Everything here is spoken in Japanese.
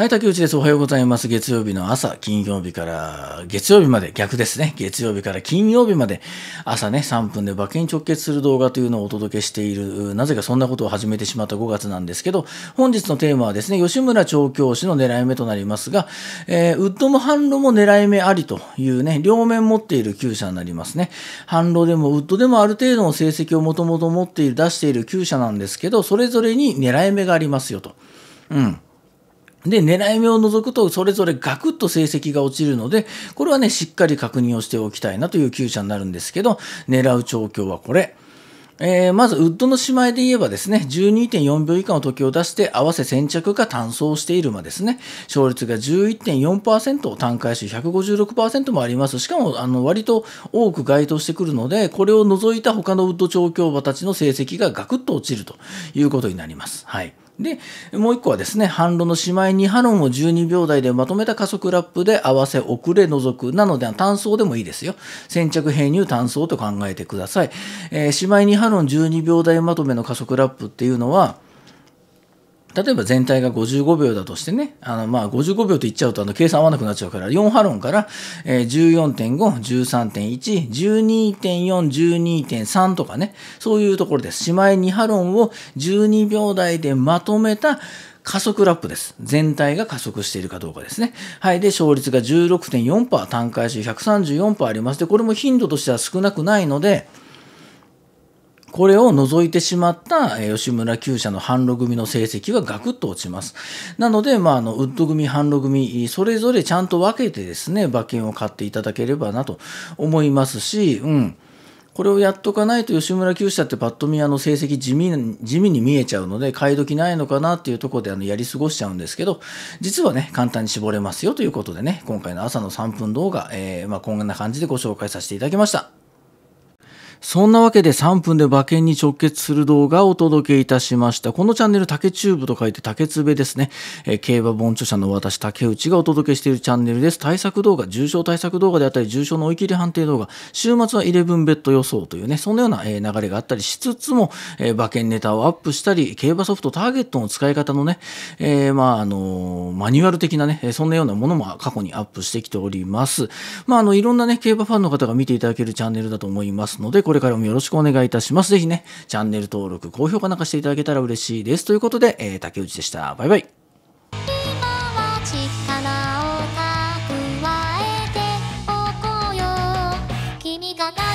はい、竹内です。おはようございます。月曜日の朝、金曜日から、月曜日まで、逆ですね。月曜日から金曜日まで、朝ね、3分で馬券に直結する動画というのをお届けしている、なぜかそんなことを始めてしまった5月なんですけど、本日のテーマはですね、吉村調教師の狙い目となりますが、えー、ウッドも販路も狙い目ありというね、両面持っている厩舎になりますね。反路でもウッドでもある程度の成績をもともと持っている、出している厩舎なんですけど、それぞれに狙い目がありますよと。うん。で、狙い目を除くと、それぞれガクッと成績が落ちるので、これはね、しっかり確認をしておきたいなという厩舎になるんですけど、狙う調教はこれ。えー、まず、ウッドの姉妹で言えばですね、12.4秒以下の時を出して、合わせ先着か単走している間ですね。勝率が11.4%、単回数156%もあります。しかも、あの、割と多く該当してくるので、これを除いた他のウッド調教馬たちの成績がガクッと落ちるということになります。はい。で、もう一個はですね、反論のしまいに波論を12秒台でまとめた加速ラップで合わせ遅れ除く。なので、単走でもいいですよ。先着編入単走と考えてください。えー、しまいに波論12秒台まとめの加速ラップっていうのは、例えば全体が55秒だとしてね、あのまあ55秒と言っちゃうとあの計算合わなくなっちゃうから、4波論から、14.5、13.1、12.4、12.3とかね、そういうところです。しまい2波論を12秒台でまとめた加速ラップです。全体が加速しているかどうかですね。はい。で、勝率が16.4%、単回数134%あります。で、これも頻度としては少なくないので、これを除いてしまった吉村厩舎の販路組の成績はガクッと落ちます。なので、まあ、あのウッド組、販路組、それぞれちゃんと分けてですね、馬券を買っていただければなと思いますし、うん。これをやっとかないと吉村厩舎ってパッと見あの成績地味地味に見えちゃうので買い時ないのかなっていうところであのやり過ごしちゃうんですけど実はね簡単に絞れますよということでね今回の朝の3分動画、えーまあ、こんな感じでご紹介させていただきました。そんなわけで3分で馬券に直結する動画をお届けいたしました。このチャンネル、竹チューブと書いて竹つべですね。えー、競馬本著者の私、竹内がお届けしているチャンネルです。対策動画、重症対策動画であったり、重症の追い切り判定動画、週末は11ベッド予想というね、そんなような、えー、流れがあったりしつつも、えー、馬券ネタをアップしたり、競馬ソフト、ターゲットの使い方のね、えー、まあ、あのマニュアル的なね、そんなようなものも過去にアップしてきております。まあ、あの、いろんなね、競馬ファンの方が見ていただけるチャンネルだと思いますので、これからもよろしくお願いいたします。ぜひね、チャンネル登録、高評価なんかしていただけたら嬉しいです。ということで、えー、竹内でした。バイバイ。君が